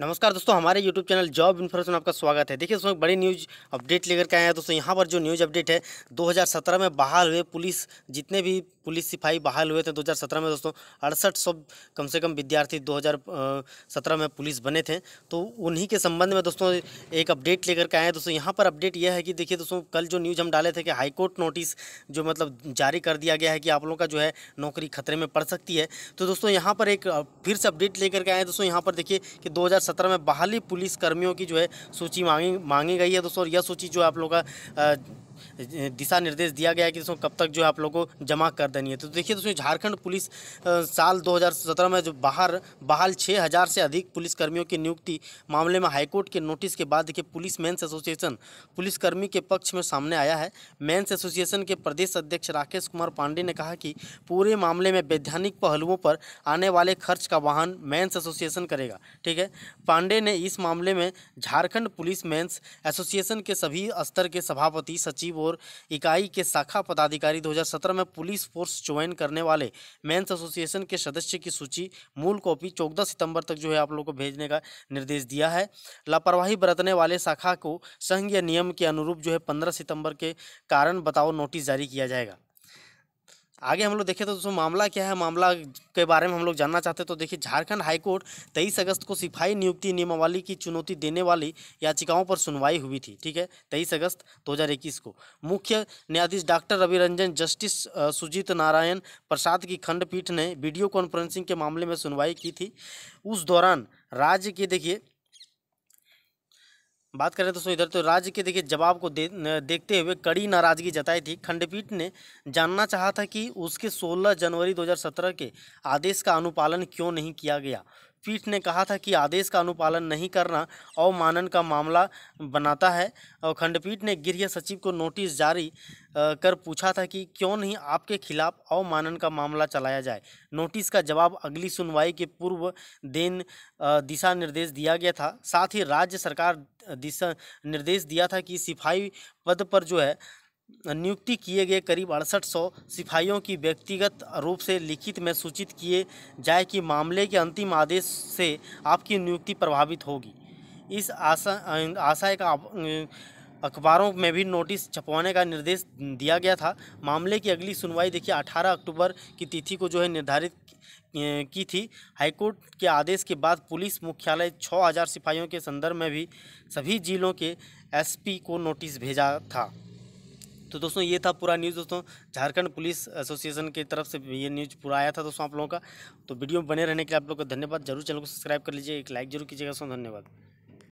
नमस्कार दोस्तों हमारे यूट्यूब चैनल जॉब इन्फॉर्मेशन आपका स्वागत है देखिए दोस्तों बड़ी न्यूज अपडेट लेकर के आए हैं दोस्तों यहाँ पर जो न्यूज अपडेट है 2017 में बहाल हुए पुलिस जितने भी पुलिस सिपाही बहाल हुए थे 2017 में दोस्तों अड़सठ सौ कम से कम विद्यार्थी 2017 में पुलिस बने थे तो उन्हीं के संबंध में दोस्तों एक अपडेट लेकर के आए दोस्तों यहाँ पर अपडेट यह है कि देखिए दोस्तों कल जो न्यूज़ हम डाले थे कि हाईकोर्ट नोटिस जो मतलब जारी कर दिया गया है कि आप लोगों का जो है नौकरी खतरे में पड़ सकती है तो दोस्तों यहाँ पर एक फिर से अपडेट लेकर के आए दोस्तों यहाँ पर देखिए कि दो में बहाली पुलिस कर्मियों की जो है सूची मांगी मांगी गई है दोस्तों और यह सूची जो आप लोग का दिशा निर्देश दिया गया है कि दोस्तों कब तक जो है आप लोगों को जमा कर देनी है तो देखिए दोस्तों झारखंड पुलिस साल 2017 में जो बाहर बहाल 6000 से अधिक पुलिसकर्मियों की नियुक्ति मामले में हाईकोर्ट के नोटिस के बाद देखिए पुलिस मैंस एसोसिएशन पुलिसकर्मी के पक्ष में सामने आया है मैंस एसोसिएशन के प्रदेश अध्यक्ष राकेश कुमार पांडे ने कहा कि पूरे मामले में वैधानिक पहलुओं पर आने वाले खर्च का वाहन मैंस एसोसिएशन करेगा ठीक है पांडे ने इस मामले में झारखंड पुलिस मैंस एसोसिएशन के सभी स्तर के सभापति सचिव सचिव और इकाई के शाखा पदाधिकारी 2017 में पुलिस फोर्स ज्वाइन करने वाले मेंस एसोसिएशन के सदस्य की सूची मूल कॉपी चौदह सितंबर तक जो है आप लोगों को भेजने का निर्देश दिया है लापरवाही बरतने वाले शाखा को संघ या नियम के अनुरूप जो है पंद्रह सितम्बर के कारण बताओ नोटिस जारी किया जाएगा आगे हम लोग देखें तो दोस्तों मामला क्या है मामला के बारे में हम लोग जानना चाहते हैं तो देखिए झारखंड हाईकोर्ट तेईस अगस्त को सिपाही नियुक्ति नियमावली की चुनौती देने वाली याचिकाओं पर सुनवाई हुई थी ठीक है तेईस अगस्त 2021 को मुख्य न्यायाधीश डॉक्टर रवि रंजन जस्टिस सुजीत नारायण प्रसाद की खंडपीठ ने वीडियो कॉन्फ्रेंसिंग के मामले में सुनवाई की थी उस दौरान राज्य के देखिए बात करें दोस्तों इधर तो राज्य के देखिए जवाब को दे, देखते हुए कड़ी नाराजगी जताई थी खंडपीठ ने जानना चाहा था कि उसके 16 जनवरी 2017 के आदेश का अनुपालन क्यों नहीं किया गया पीठ ने कहा था कि आदेश का अनुपालन नहीं करना अवमानन का मामला बनाता है और खंडपीठ ने गृह सचिव को नोटिस जारी कर पूछा था कि क्यों नहीं आपके खिलाफ अवमानन का मामला चलाया जाए नोटिस का जवाब अगली सुनवाई के पूर्व देन दिशा निर्देश दिया गया था साथ ही राज्य सरकार दिशा निर्देश दिया था कि सिफाई पद पर जो है नियुक्ति किए गए करीब अड़सठ सौ सिपाहियों की व्यक्तिगत रूप से लिखित में सूचित किए जाए कि मामले के अंतिम आदेश से आपकी नियुक्ति प्रभावित होगी इस आशा आशय का अखबारों में भी नोटिस छपवाने का निर्देश दिया गया था मामले की अगली सुनवाई देखिए 18 अक्टूबर की तिथि को जो है निर्धारित की थी हाईकोर्ट के आदेश के बाद पुलिस मुख्यालय 6000 सिपाहियों के संदर्भ में भी सभी जिलों के एसपी को नोटिस भेजा था तो दोस्तों ये था पूरा न्यूज़ दोस्तों झारखंड पुलिस एसोसिएशन की तरफ से ये न्यूज़ पूरा आया था दोस्तों आप लोगों का तो वीडियो बने रहने के लिए आप लोगों का धन्यवाद जरूर चैनल को सब्सक्राइब कर लीजिए एक लाइक जरूर कीजिएगा दोस्तों धन्यवाद